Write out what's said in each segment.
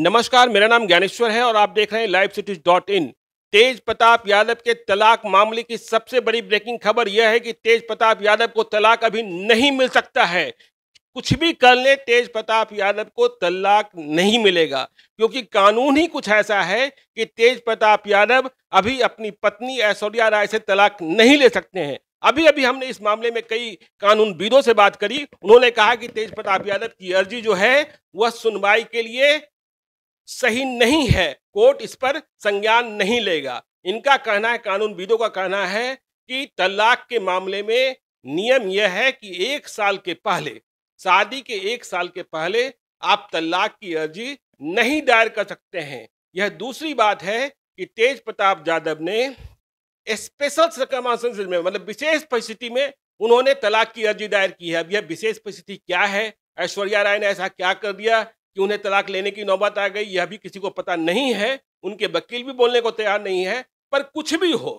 नमस्कार मेरा नाम ज्ञानेश्वर है और आप देख रहे हैं live cities dot in Tej Pratap Yadav के तलाक मामले की सबसे बड़ी ब्रेकिंग खबर यह है कि तेज प्रताप यादव को तलाक अभी नहीं मिल सकता है कुछ भी कर ले तेज प्रताप यादव को तलाक नहीं मिलेगा क्योंकि कानून ही कुछ ऐसा है कि तेज प्रताप यादव अभी अपनी पत्नी ऐश्वर्या राय से तलाक नहीं ले सकते हैं अभी अभी हमने इस मामले में कई कानूनविदों से बात करी उन्होंने कहा कि तेज प्रताप यादव की अर्जी जो है वह सुनवाई के लिए सही नहीं है कोर्ट इस पर संज्ञान नहीं लेगा इनका कहना है कानूनविदों का कहना है कि तलाक के मामले में नियम यह है कि एक साल के पहले शादी के एक साल के पहले आप तलाक की अर्जी नहीं दायर कर सकते हैं यह दूसरी बात है कि तेज प्रताप यादव ने स्पेशल में मतलब विशेष परिस्थिति में उन्होंने तलाक की अर्जी दायर की है अब यह विशेष परिस्थिति क्या है ऐश्वर्या राय ने ऐसा क्या कर दिया कि उन्हें तलाक लेने की नौबत आ गई यह भी किसी को पता नहीं है उनके वकील भी बोलने को तैयार नहीं है पर कुछ भी हो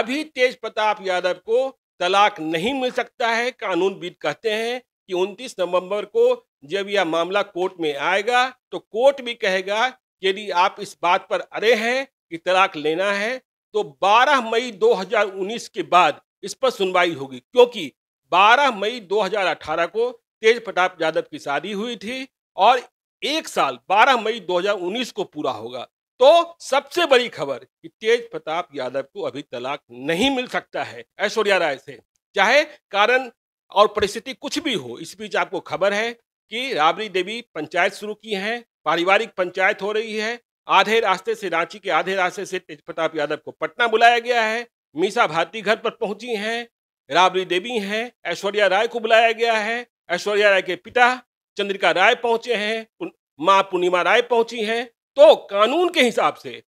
अभी तेज प्रताप यादव को तलाक नहीं मिल सकता है कानून विद कहते हैं कि 29 नवंबर को जब यह मामला कोर्ट में आएगा तो कोर्ट भी कहेगा यदि आप इस बात पर अरे हैं कि तलाक लेना है तो 12 मई 2019 के बाद इस पर सुनवाई होगी क्योंकि 12 मई 2018 को तेज प्रताप यादव की शादी हुई थी और एक साल 12 मई 2019 को पूरा होगा तो सबसे बड़ी खबर कि तेज प्रताप यादव को अभी तलाक नहीं मिल सकता है ऐश्वर्या राय से चाहे कारण और परिस्थिति कुछ भी हो इस बीच आपको खबर है कि राबड़ी देवी पंचायत शुरू की है पारिवारिक पंचायत हो रही है आधे रास्ते से रांची के आधे रास्ते से तेज प्रताप यादव को पटना बुलाया गया है मीसा भारती घर पर पहुंची हैं राबड़ी देवी हैं ऐश्वर्या राय को बुलाया गया है ऐश्वर्या राय के पिता चंद्रिका राय पहुंचे हैं माँ पूर्णिमा राय पहुंची हैं तो कानून के हिसाब से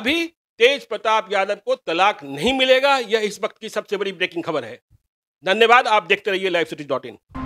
अभी तेज प्रताप यादव को तलाक नहीं मिलेगा यह इस वक्त की सबसे बड़ी ब्रेकिंग खबर है धन्यवाद आप देखते रहिए लाइव सिटी डॉट इन